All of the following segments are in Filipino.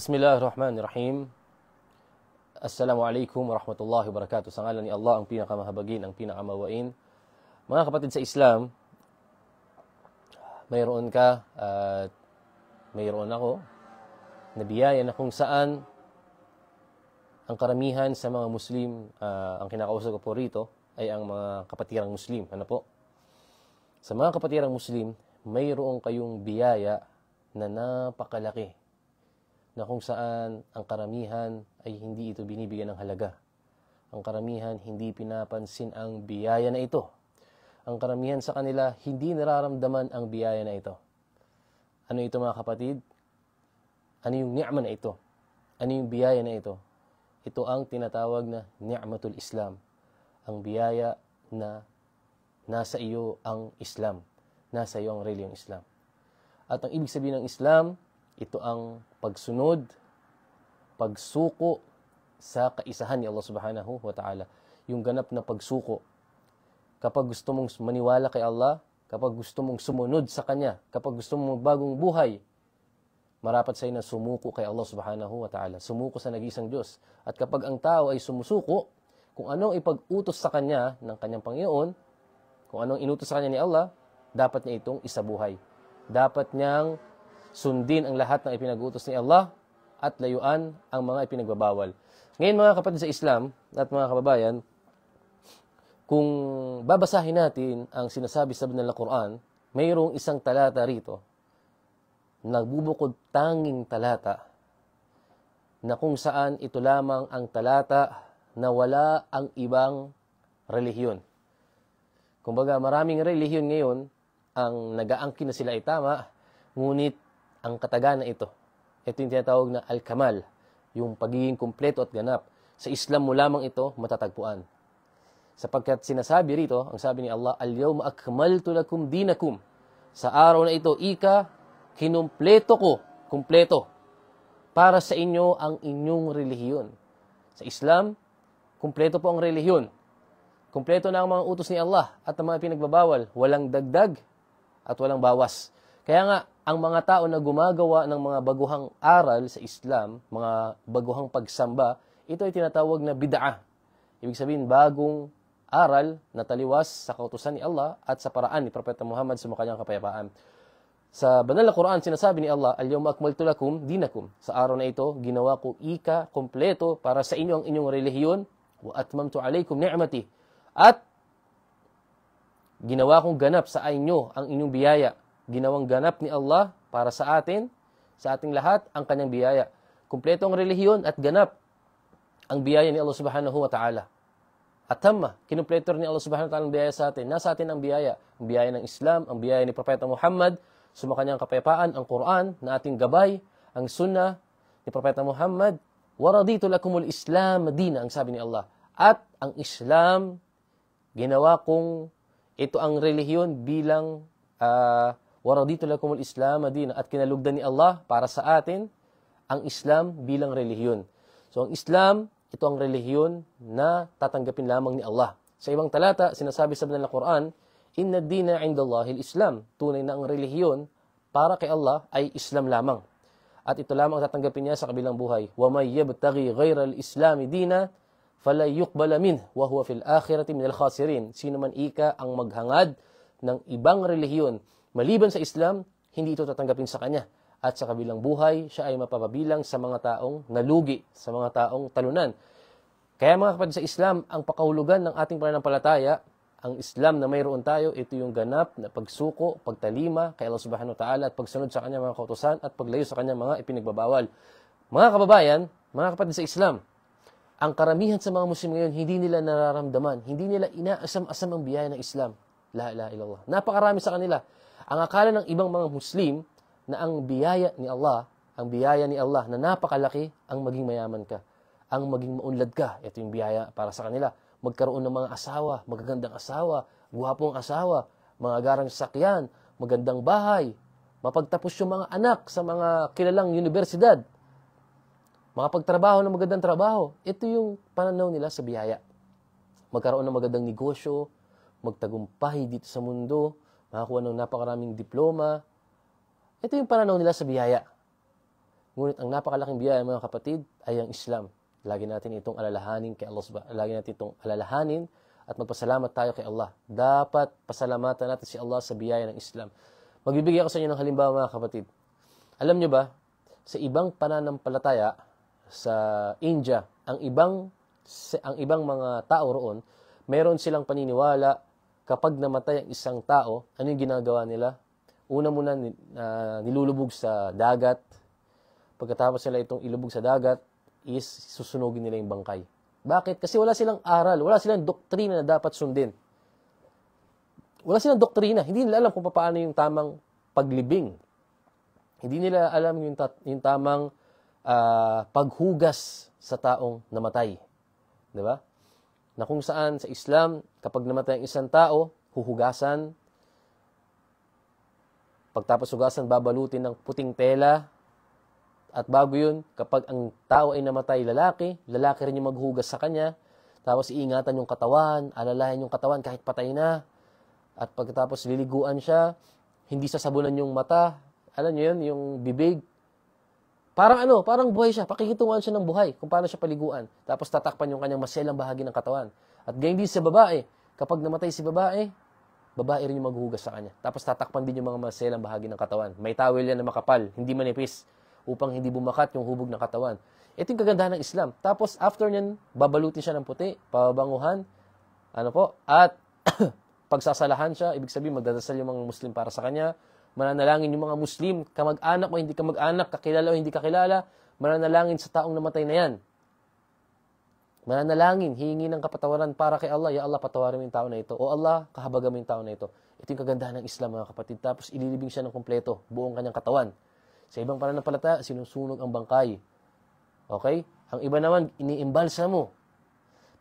Bismillahirrahmanirrahim. الله Assalamu alaikum warahmatullahi wabarakatuh. Sa ngalan ni Allah, ang pinakamahabagin, ang pinakamawain. Mga kapatid sa Islam, mayroon ka at mayroon ako na biyaya na kung saan ang karamihan sa mga Muslim, uh, ang kinakausap ko po rito, ay ang mga kapatirang Muslim. Ano po? Sa mga kapatirang Muslim, mayroon kayong biyaya na napakalaki na kung saan ang karamihan ay hindi ito binibigyan ng halaga. Ang karamihan hindi pinapansin ang biyaya na ito. Ang karamihan sa kanila hindi nararamdaman ang biyaya na ito. Ano ito mga kapatid? Ano yung ni'ma na ito? Ano yung biyaya na ito? Ito ang tinatawag na ni'matul Islam. Ang biyaya na nasa iyo ang Islam. Nasa iyo ang reliyong Islam. At ang ibig sabihin ng Islam, ito ang pagsunod, pagsuko sa kaisahan ni Allah Subhanahu wa Ta'ala. Yung ganap na pagsuko. Kapag gusto mong maniwala kay Allah, kapag gusto mong sumunod sa Kanya, kapag gusto mong bagong buhay, marapat sa'yo na sumuko kay Allah Subhanahu wa Ta'ala. Sumuko sa nag-iisang Diyos. At kapag ang tao ay sumusuko, kung anong ipag-utos sa Kanya ng Kanyang Panginoon, kung anong inutos sa Kanya ni Allah, dapat niya itong isabuhay. Dapat niyang sundin ang lahat ng ipinagutos ni Allah at layuan ang mga ipinagbabawal. Ngayon mga kapatid sa Islam at mga kababayan, kung babasahin natin ang sinasabi sa banal na Quran, mayroong isang talata rito, nagbubukod tanging talata, na kung saan ito lamang ang talata na wala ang ibang relihiyon. Kumbaga maraming relihiyon ngayon ang nagaangkin na sila ay tama, ngunit ang katagana ito. Ito yung tinatawag na al-kamal, yung pagiging kumpleto at ganap. Sa Islam mo lamang ito matatagpuan. Sapagkat sinasabi rito, ang sabi ni Allah, Al-yawma akmaltu lakum dinakum. Sa araw na ito, ika, kinumpleto ko, kumpleto, para sa inyo ang inyong relihiyon. Sa Islam, kumpleto po ang relihiyon. Kumpleto na ang mga utos ni Allah at ang mga pinagbabawal. Walang dagdag at walang bawas. Kaya nga, ang mga tao na gumagawa ng mga baguhang aral sa Islam, mga baguhang pagsamba, ito ay tinatawag na bid'ah. Ibig sabihin, bagong aral na taliwas sa kautusan ni Allah at sa paraan ni Propeta Muhammad sa kanyang kapayapaan. Sa banal na Quran, sinasabi ni Allah, Al-yawma akmaltu lakum dinakum. Sa araw na ito, ginawa ko ika, kompleto para sa inyo ang inyong relihiyon. Wa atmamtu alaykum ni'mati. At ginawa kong ganap sa inyo ang inyong biyaya ginawang ganap ni Allah para sa atin, sa ating lahat, ang kanyang biyaya. Kumpleto ang relihiyon at ganap ang biyaya ni Allah subhanahu wa ta'ala. At tama, kinumpleto ni Allah subhanahu wa ta'ala ang biyaya sa atin. Nasa atin ang biyaya. Ang biyaya ng Islam, ang biyaya ni Propeta Muhammad, sumakanyang kapayapaan, ang Quran na ating gabay, ang sunnah ni Propeta Muhammad, Waraditu lakumul Islam Madina, ang sabi ni Allah. At ang Islam, ginawa kong ito ang relihiyon bilang uh, wa raditu lakumul Islam madina at kinalugdan ni Allah para sa atin ang Islam bilang relihiyon. So ang Islam, ito ang relihiyon na tatanggapin lamang ni Allah. Sa ibang talata, sinasabi sa banal na Quran, Inna dina indallahi al islam Tunay na ang relihiyon para kay Allah ay Islam lamang. At ito lamang tatanggapin niya sa kabilang buhay. Wa may yabtaghi ghayra al-islami dina fala yuqbala min wa huwa fil akhirati minal khasirin. Sino man ika ang maghangad ng ibang relihiyon Maliban sa Islam, hindi ito tatanggapin sa kanya. At sa kabilang buhay, siya ay mapapabilang sa mga taong nalugi, sa mga taong talunan. Kaya mga kapatid sa Islam, ang pakahulugan ng ating pananampalataya, ang Islam na mayroon tayo, ito yung ganap na pagsuko, pagtalima kay Allah Subhanahu Ta'ala at pagsunod sa kanyang mga kautosan at paglayo sa kanyang mga ipinagbabawal. Mga kababayan, mga kapatid sa Islam, ang karamihan sa mga Muslim ngayon, hindi nila nararamdaman, hindi nila inaasam-asam ang biyaya ng Islam. La ilaha illallah. Napakarami sa kanila. Ang akala ng ibang mga Muslim na ang biyaya ni Allah, ang biyaya ni Allah na napakalaki ang maging mayaman ka, ang maging maunlad ka. Ito yung biyaya para sa kanila. Magkaroon ng mga asawa, magagandang asawa, guwapong asawa, mga garang sakyan, magandang bahay, mapagtapos yung mga anak sa mga kilalang universidad, makapagtrabaho ng magandang trabaho. Ito yung pananaw nila sa biyaya. Magkaroon ng magandang negosyo, magtagumpay dito sa mundo, nakakuha ng napakaraming diploma. Ito yung pananaw nila sa biyaya. Ngunit ang napakalaking biyaya, mga kapatid, ay ang Islam. Lagi natin itong alalahanin kay Allah. Lagi natin itong alalahanin at magpasalamat tayo kay Allah. Dapat pasalamatan natin si Allah sa biyaya ng Islam. Magbibigay ako sa inyo ng halimbawa mga kapatid. Alam nyo ba, sa ibang pananampalataya sa India, ang ibang ang ibang mga tao roon, meron silang paniniwala kapag namatay ang isang tao, ano yung ginagawa nila? Una muna uh, nilulubog sa dagat. Pagkatapos nila itong ilubog sa dagat, is susunugin nila yung bangkay. Bakit? Kasi wala silang aral, wala silang doktrina na dapat sundin. Wala silang doktrina. Hindi nila alam kung paano yung tamang paglibing. Hindi nila alam yung, ta- yung tamang uh, paghugas sa taong namatay. Di ba? na kung saan sa Islam, kapag namatay ang isang tao, huhugasan. Pagtapos hugasan, babalutin ng puting tela. At bago yun, kapag ang tao ay namatay lalaki, lalaki rin yung maghugas sa kanya. Tapos iingatan yung katawan, alalahin yung katawan kahit patay na. At pagkatapos liliguan siya, hindi sasabunan yung mata, alam niyo yun, yung bibig, Parang ano, parang buhay siya. Pakikitungan siya ng buhay kung paano siya paliguan. Tapos tatakpan yung kanyang maselang bahagi ng katawan. At ganyan din sa babae. Kapag namatay si babae, babae rin yung maghuhugas sa kanya. Tapos tatakpan din yung mga maselang bahagi ng katawan. May tawel yan na makapal, hindi manipis, upang hindi bumakat yung hubog ng katawan. Ito yung kagandahan ng Islam. Tapos after nyan, babalutin siya ng puti, pababanguhan, ano po, at pagsasalahan siya, ibig sabihin magdadasal yung mga Muslim para sa kanya, mananalangin yung mga Muslim, kamag-anak o hindi kamag-anak, kakilala o hindi kakilala, mananalangin sa taong namatay na yan. Mananalangin, hihingi ng kapatawaran para kay Allah. Ya Allah, patawarin mo yung tao na ito. O Allah, kahabagan mo yung tao na ito. Ito yung kagandahan ng Islam, mga kapatid. Tapos ililibing siya ng kompleto, buong kanyang katawan. Sa ibang pananampalataya, sinusunog ang bangkay. Okay? Ang iba naman, iniimbalsa mo.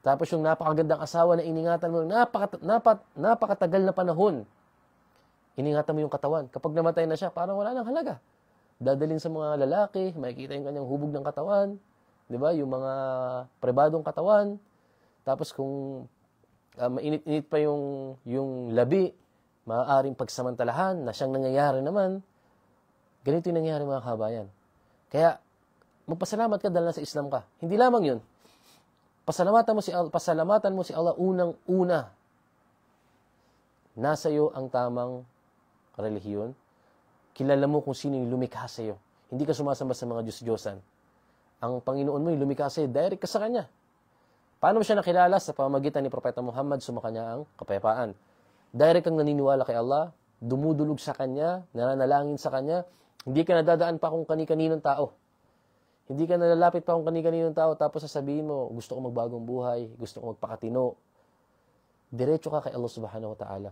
Tapos yung napakagandang asawa na iningatan mo, napaka, napat, napakatagal na panahon Iningatan mo yung katawan. Kapag namatay na siya, parang wala nang halaga. Dadalin sa mga lalaki, makikita yung kanyang hubog ng katawan, 'di ba? Yung mga pribadong katawan. Tapos kung uh, mainit-init pa yung yung labi, maaaring pagsamantalahan na siyang nangyayari naman. Ganito yung nangyayari mga kabayan. Kaya magpasalamat ka dahil sa Islam ka. Hindi lamang 'yun. Pasalamatan mo si Allah, pasalamatan mo si Allah unang-una. Nasa iyo ang tamang relihiyon, kilala mo kung sino yung lumikha sa iyo. Hindi ka sumasamba sa mga Diyos-Diyosan. Ang Panginoon mo yung lumikha sa iyo, direct ka sa Kanya. Paano mo siya nakilala? Sa pamagitan ni Propeta Muhammad, sumakanya ang kapayapaan. Direct kang naniniwala kay Allah, dumudulog sa Kanya, nananalangin sa Kanya, hindi ka nadadaan pa kung kani-kaninong tao. Hindi ka nalalapit pa kung kani-kaninong tao, tapos sasabihin mo, gusto ko magbagong buhay, gusto ko magpakatino. Diretso ka kay Allah subhanahu wa ta'ala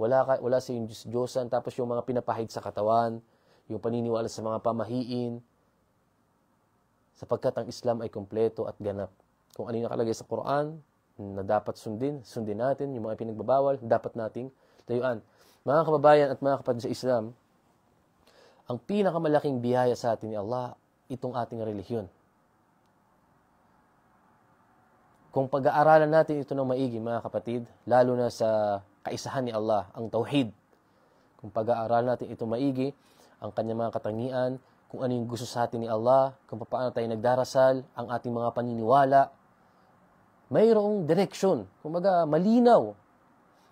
wala, ka, wala sa yung Diyosan, tapos yung mga pinapahid sa katawan, yung paniniwala sa mga pamahiin, sapagkat ang Islam ay kompleto at ganap. Kung ano nakalagay sa Quran, na dapat sundin, sundin natin, yung mga pinagbabawal, dapat nating tayuan. Mga kababayan at mga kapatid sa Islam, ang pinakamalaking biyaya sa atin ni Allah, itong ating relihiyon. Kung pag-aaralan natin ito ng maigi, mga kapatid, lalo na sa kaisahan ni Allah, ang tauhid. Kung pag-aaral natin ito maigi, ang kanyang mga katangian, kung ano yung gusto sa atin ni Allah, kung paano tayo nagdarasal, ang ating mga paniniwala, mayroong direction, kumbaga malinaw.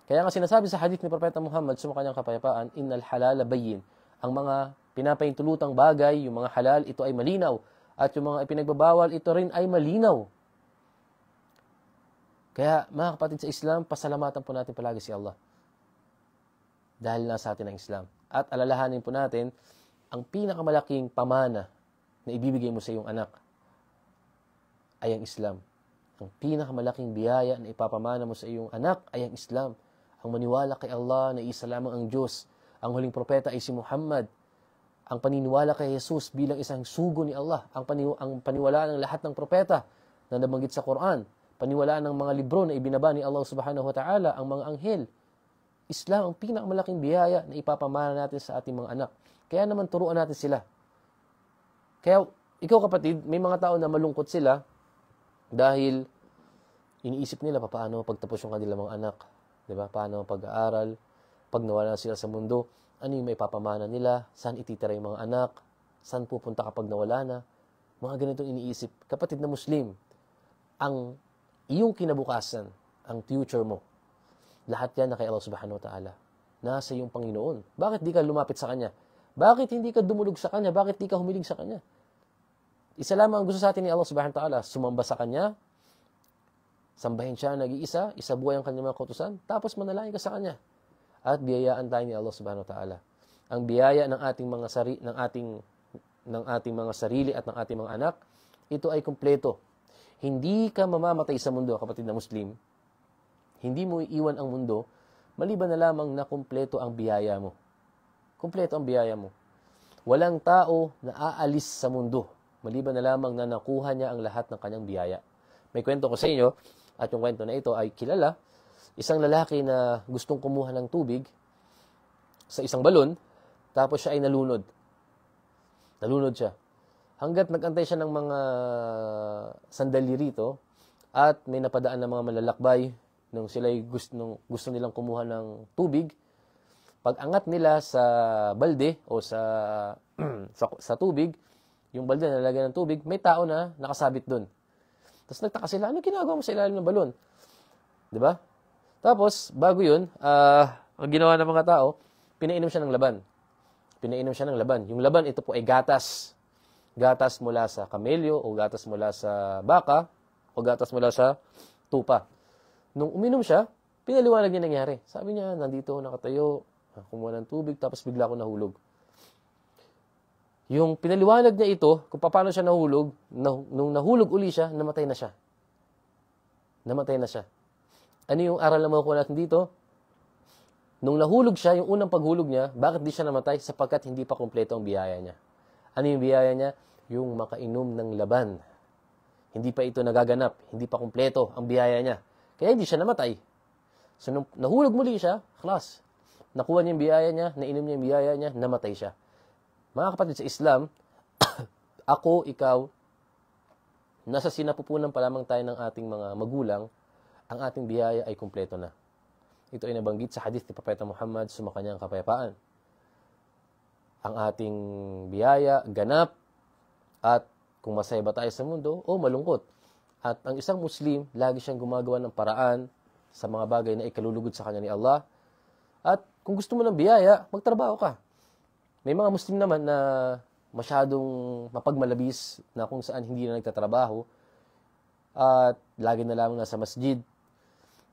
Kaya nga sinasabi sa hadith ni Propeta Muhammad sa kanyang kapayapaan, innal halal bayin. Ang mga pinapaintulutang bagay, yung mga halal, ito ay malinaw. At yung mga ipinagbabawal, ito rin ay malinaw. Kaya mga kapatid sa Islam, pasalamatan po natin palagi si Allah. Dahil na sa atin ang Islam. At alalahanin po natin, ang pinakamalaking pamana na ibibigay mo sa iyong anak ay ang Islam. Ang pinakamalaking biyaya na ipapamana mo sa iyong anak ay ang Islam. Ang maniwala kay Allah na isa lamang ang Diyos. Ang huling propeta ay si Muhammad. Ang paniniwala kay Jesus bilang isang sugo ni Allah. Ang, paniw ang paniwala ng lahat ng propeta na nabanggit sa Quran paniwalaan ng mga libro na ibinaba ni Allah subhanahu wa ta'ala ang mga anghel. Islam ang pinakamalaking biyaya na ipapamana natin sa ating mga anak. Kaya naman turuan natin sila. Kaya ikaw kapatid, may mga tao na malungkot sila dahil iniisip nila paano pagtapos yung kanilang mga anak. Di ba? Paano pag-aaral, pag nawala sila sa mundo, ano yung may papamana nila, saan ititira yung mga anak, saan pupunta kapag nawala na. Mga ganitong iniisip. Kapatid na Muslim, ang iyong kinabukasan, ang future mo. Lahat yan na kay Allah subhanahu wa ta'ala. Nasa iyong Panginoon. Bakit di ka lumapit sa Kanya? Bakit hindi ka dumulog sa Kanya? Bakit di ka humiling sa Kanya? Isa lamang ang gusto sa atin ni Allah subhanahu wa ta'ala, sumamba sa Kanya, sambahin siya nag-iisa, isa buhay ang kanyang mga kautusan, tapos manalangin ka sa kanya. At biyayaan tayo ni Allah subhanahu wa ta'ala. Ang biyaya ng ating mga sari, ng ating ng ating mga sarili at ng ating mga anak, ito ay kumpleto hindi ka mamamatay sa mundo, kapatid na Muslim. Hindi mo iiwan ang mundo, maliban na lamang na kumpleto ang biyaya mo. Kumpleto ang biyaya mo. Walang tao na aalis sa mundo, maliban na lamang na nakuha niya ang lahat ng kanyang biyaya. May kwento ko sa inyo, at yung kwento na ito ay kilala, isang lalaki na gustong kumuha ng tubig sa isang balon, tapos siya ay nalunod. Nalunod siya. Hanggat nagantay siya ng mga sandali rito at may napadaan ng mga malalakbay nung sila gusto, nung gusto nilang kumuha ng tubig, pagangat nila sa balde o sa, sa, sa tubig, yung balde na nalagyan ng tubig, may tao na nakasabit doon. Tapos nagtaka sila, ano ginagawa mo sa ilalim ng balon? di ba? Tapos, bago yun, uh, ang ginawa ng mga tao, pinainom siya ng laban. Pinainom siya ng laban. Yung laban, ito po ay gatas gatas mula sa kamelyo o gatas mula sa baka o gatas mula sa tupa. Nung uminom siya, pinaliwanag niya nangyari. Sabi niya, nandito ako nakatayo, kumuha ng tubig, tapos bigla ako nahulog. Yung pinaliwanag niya ito, kung paano siya nahulog, nung nahulog uli siya, namatay na siya. Namatay na siya. Ano yung aral na makukuha natin dito? Nung nahulog siya, yung unang paghulog niya, bakit di siya namatay? Sapagkat hindi pa kompleto ang biyaya niya. Ano yung biyaya niya? yung makainom ng laban. Hindi pa ito nagaganap, hindi pa kumpleto ang biyaya niya. Kaya hindi siya namatay. So nung nahulog muli siya, klas, nakuha niya yung biyaya niya, nainom niya yung biyaya niya, namatay siya. Mga kapatid sa Islam, ako, ikaw, nasa sinapupunan pa lamang tayo ng ating mga magulang, ang ating biyaya ay kumpleto na. Ito ay nabanggit sa hadith ni Propeta Muhammad sumakanya ang kapayapaan. Ang ating biyaya, ganap, at kung masaya ba tayo sa mundo, o oh, malungkot. At ang isang Muslim, lagi siyang gumagawa ng paraan sa mga bagay na ikalulugod sa kanya ni Allah. At kung gusto mo ng biyaya, magtrabaho ka. May mga Muslim naman na masyadong mapagmalabis na kung saan hindi na nagtatrabaho at lagi na lamang nasa masjid,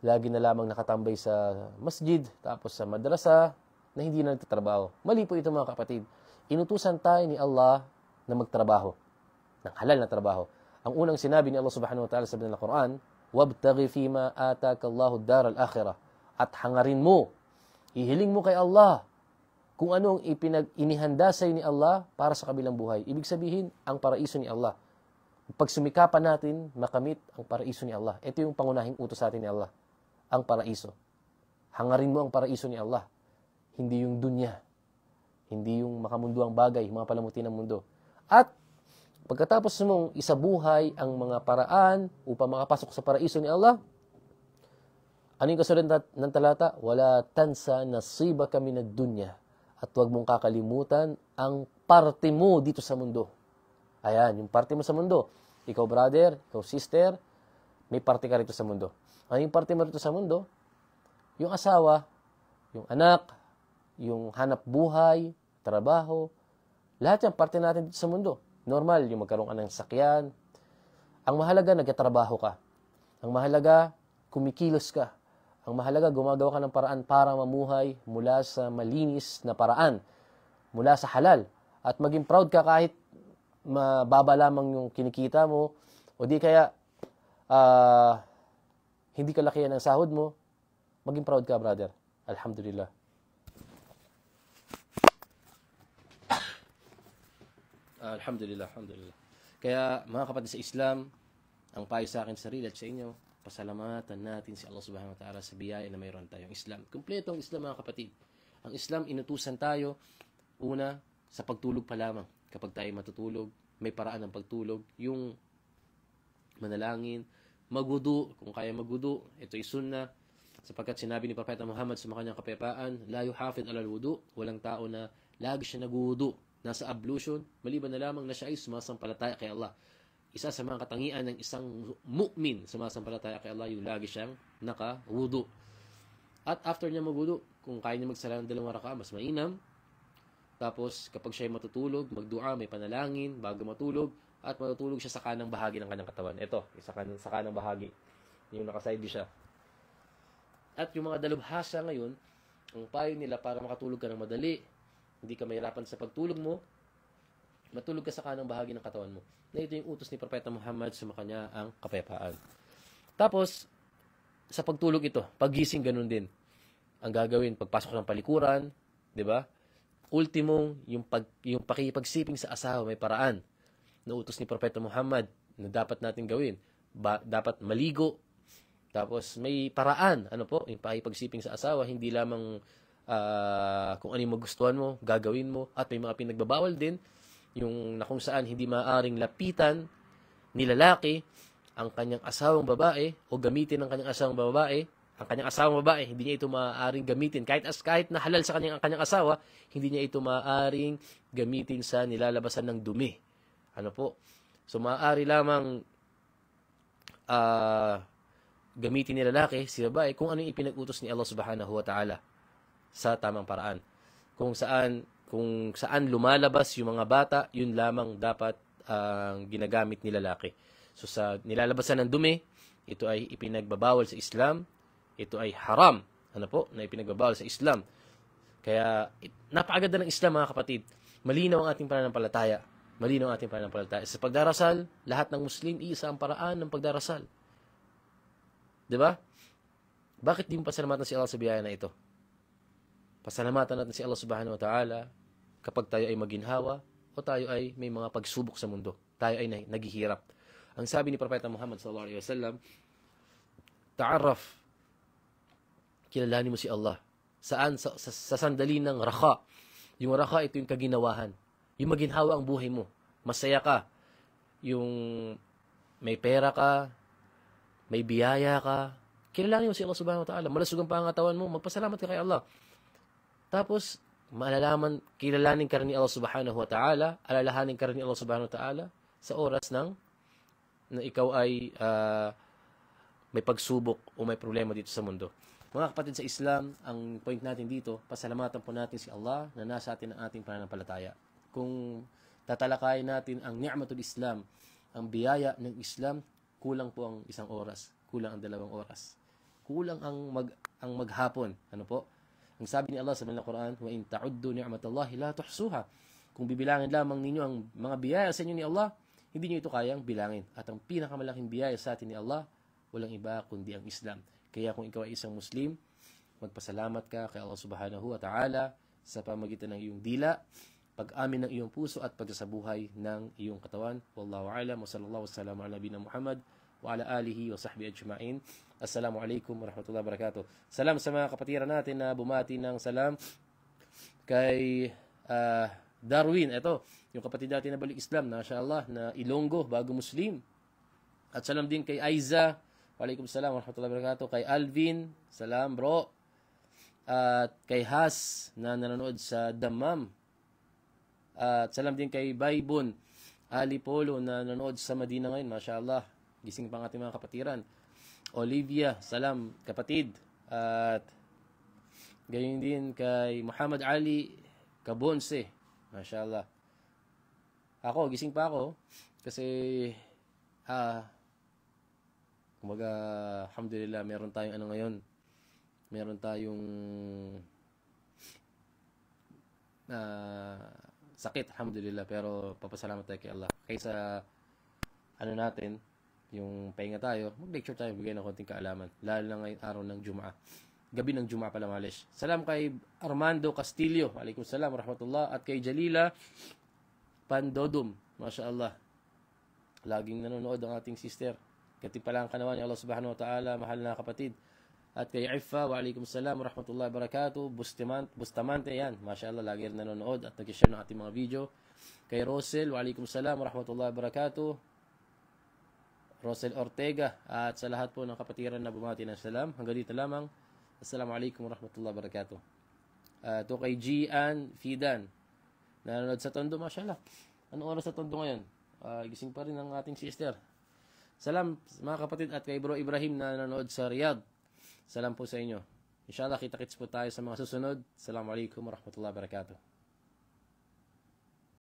lagi na lamang nakatambay sa masjid, tapos sa madrasa na hindi na nagtatrabaho. Mali po ito mga kapatid. Inutusan tayo ni Allah na magtrabaho, ng halal na trabaho. Ang unang sinabi ni Allah subhanahu wa ta'ala sa Banal Quran, وَابْتَغِ فِي مَا آتَاكَ اللَّهُ الدَّارَ الْآخِرَةِ At hangarin mo, ihiling mo kay Allah kung ano ang ipinag inihanda sa ni Allah para sa kabilang buhay. Ibig sabihin, ang paraiso ni Allah. Pag sumikapan natin, makamit ang paraiso ni Allah. Ito yung pangunahing utos sa atin ni Allah. Ang paraiso. Hangarin mo ang paraiso ni Allah. Hindi yung dunya. Hindi yung makamundo ang bagay, mga palamuti ng mundo at pagkatapos mong isabuhay ang mga paraan upang makapasok sa paraiso ni Allah, ano yung kasunod ng talata? Wala tansa nasiba kami na dunya at huwag mong kakalimutan ang parte mo dito sa mundo. Ayan, yung parte mo sa mundo. Ikaw brother, ikaw sister, may parte ka rito sa mundo. Ano yung parte mo rito sa mundo? Yung asawa, yung anak, yung hanap buhay, trabaho, lahat yan, parte natin dito sa mundo. Normal, yung magkaroon ka ng sakyan. Ang mahalaga, nagkatrabaho ka. Ang mahalaga, kumikilos ka. Ang mahalaga, gumagawa ka ng paraan para mamuhay mula sa malinis na paraan, mula sa halal. At maging proud ka kahit mababa lamang yung kinikita mo, o di kaya uh, hindi kalakihan ang sahod mo, maging proud ka, brother. Alhamdulillah. Alhamdulillah, alhamdulillah. Kaya mga kapatid sa Islam, ang payo sa akin sarili at sa inyo, pasalamatan natin si Allah subhanahu wa ta'ala sa biyaya na mayroon tayong Islam. Kumpleto ang Islam mga kapatid. Ang Islam, inutusan tayo, una, sa pagtulog pa lamang. Kapag tayo matutulog, may paraan ng pagtulog. Yung manalangin, magudu, kung kaya magudu, ito ay sunnah, sapagkat sinabi ni Propeta Muhammad sa mga kanyang kapayapaan, la yuhafid alal wudu, walang tao na lagi siya nagudu nasa ablution, maliban na lamang na siya ay sumasampalataya kay Allah. Isa sa mga katangian ng isang mukmin sumasampalataya kay Allah, yung lagi siyang naka-wudu. At after niya magwudu, kung kaya niya magsala ng dalawang raka, mas mainam. Tapos, kapag siya ay matutulog, magdua, may panalangin, bago matulog, at matutulog siya sa kanang bahagi ng kanyang katawan. Ito, isa kanang, sa kanang bahagi. Yung nakasaybi siya. At yung mga dalubhasa ngayon, ang payo nila para makatulog ka ng madali, hindi ka mahirapan sa pagtulog mo. Matulog ka sa kanang bahagi ng katawan mo. Na ito yung utos ni Propeta Muhammad sa makanya ang kapayapaan. Tapos, sa pagtulog ito, pagising ganun din. Ang gagawin, pagpasok ng palikuran, di ba? Ultimong, yung, pag, yung pakipagsiping sa asawa, may paraan na utos ni Propeta Muhammad na dapat natin gawin. Ba, dapat maligo, tapos may paraan, ano po, yung pakipagsiping sa asawa, hindi lamang uh, kung ano yung magustuhan mo, gagawin mo. At may mga pinagbabawal din, yung na kung saan hindi maaaring lapitan ni lalaki ang kanyang asawang babae o gamitin ng kanyang asawang babae ang kanyang asawang babae, hindi niya ito maaaring gamitin. Kahit, as, kahit na halal sa kanyang, ang kanyang asawa, hindi niya ito maaaring gamitin sa nilalabasan ng dumi. Ano po? So, maaari lamang uh, gamitin ni lalaki, si babae, kung ano yung ipinag-utos ni Allah subhanahu wa ta'ala sa tamang paraan. Kung saan kung saan lumalabas yung mga bata, yun lamang dapat ang uh, ginagamit ni lalaki. So sa nilalabasan ng dumi, ito ay ipinagbabawal sa Islam, ito ay haram, ano po, na ipinagbabawal sa Islam. Kaya napakaganda ng Islam mga kapatid. Malinaw ang ating pananampalataya. Malinaw ang ating pananampalataya. Sa pagdarasal, lahat ng Muslim, iisa ang paraan ng pagdarasal. 'Di ba? Bakit din di salamat na si Allah sa biyaya na ito? Pasalamatan natin si Allah subhanahu wa ta'ala kapag tayo ay maginhawa o tayo ay may mga pagsubok sa mundo. Tayo ay naghihirap. Ang sabi ni Propeta Muhammad sallallahu alaihi wasallam, "Ta'arraf kilalanin mo si Allah saan sa, sa, sa sandali ng rakha. Yung rakha ito yung kaginawahan. Yung maginhawa ang buhay mo. Masaya ka. Yung may pera ka, may biyaya ka. Kilalanin mo si Allah subhanahu wa ta'ala. Malasugan pa ang katawan mo. Magpasalamat ka kay Allah. Tapos, malalaman, kilalanin ka rin ni Allah subhanahu wa ta'ala, alalahanin ka rin ni Allah subhanahu wa ta'ala sa oras ng na ikaw ay uh, may pagsubok o may problema dito sa mundo. Mga kapatid sa Islam, ang point natin dito, pasalamatan po natin si Allah na nasa atin ang ating pananampalataya. Kung tatalakayin natin ang ni'matul Islam, ang biyaya ng Islam, kulang po ang isang oras, kulang ang dalawang oras. Kulang ang mag ang maghapon, ano po? Ang sabi ni Allah sa Banal na Quran, "Wa in ta'uddu ni'matallahi la tuhsuha." Kung bibilangin lamang ninyo ang mga biyaya sa inyo ni Allah, hindi niyo ito kayang bilangin. At ang pinakamalaking biyaya sa atin ni Allah, walang iba kundi ang Islam. Kaya kung ikaw ay isang Muslim, magpasalamat ka kay Allah Subhanahu wa Ta'ala sa pamagitan ng iyong dila, pag-amin ng iyong puso at pagsasabuhay ng iyong katawan. Wallahu a'lam wa sallallahu wa sallam ala nabina Muhammad wa ala alihi wa sahbihi ajma'in. Assalamu alaikum warahmatullahi wabarakatuh. Salam sa mga kapatiran natin na bumati ng salam kay ah, Darwin. Ito, yung kapatid natin na balik Islam, na Allah, na Ilonggo, bago Muslim. At salam din kay Aiza. Walaikum salam warahmatullahi wabarakatuh. Kay Alvin, salam bro. At kay Has na nanonood sa Damam. At salam din kay Baybon. Ali Polo na nanonood sa Madina ngayon, masya Allah. Gising pa ang ating mga kapatiran. Olivia, salam, kapatid. At gayon din kay Muhammad Ali Kabonse. Mashallah. Ako, gising pa ako kasi ah, kumaga, alhamdulillah, meron tayong ano ngayon. Meron tayong uh, sakit, alhamdulillah. Pero papasalamat tayo kay Allah. Kaysa ano natin, yung painga tayo, mag-lecture tayo, bigyan ng konting kaalaman. Lalo na ngayong araw ng Jumaa. Gabi ng Jumaa pala, malis. Salam kay Armando Castillo. Alaikum salam, rahmatullah. At kay Jalila Pandodum. Masya Allah. Laging nanonood ang ating sister. Katipalang kanawa ni Allah subhanahu wa ta'ala, mahal na kapatid. At kay Ifa, wa alaikum salam, rahmatullahi barakatuh, Bustamante, Bustamante, yan, mashallah, lagi rin nanonood at nag-share ng ating mga video. Kay Rosel, wa alaikum salam, rahmatullahi barakatuh, Rosel Ortega at sa lahat po ng kapatiran na bumati ng salam. Hanggang dito lamang. Assalamualaikum warahmatullahi wabarakatuh. Uh, ah, to kay Gian Fidan. Nanonood sa Tondo, mashallah. Ano oras sa Tondo ngayon? Uh, gising pa rin ang ating sister. Salam mga kapatid at kay Bro Ibrahim na nanonood sa Riyadh. Salam po sa inyo. Inshallah kita-kits po tayo sa mga susunod. Assalamualaikum warahmatullahi wabarakatuh.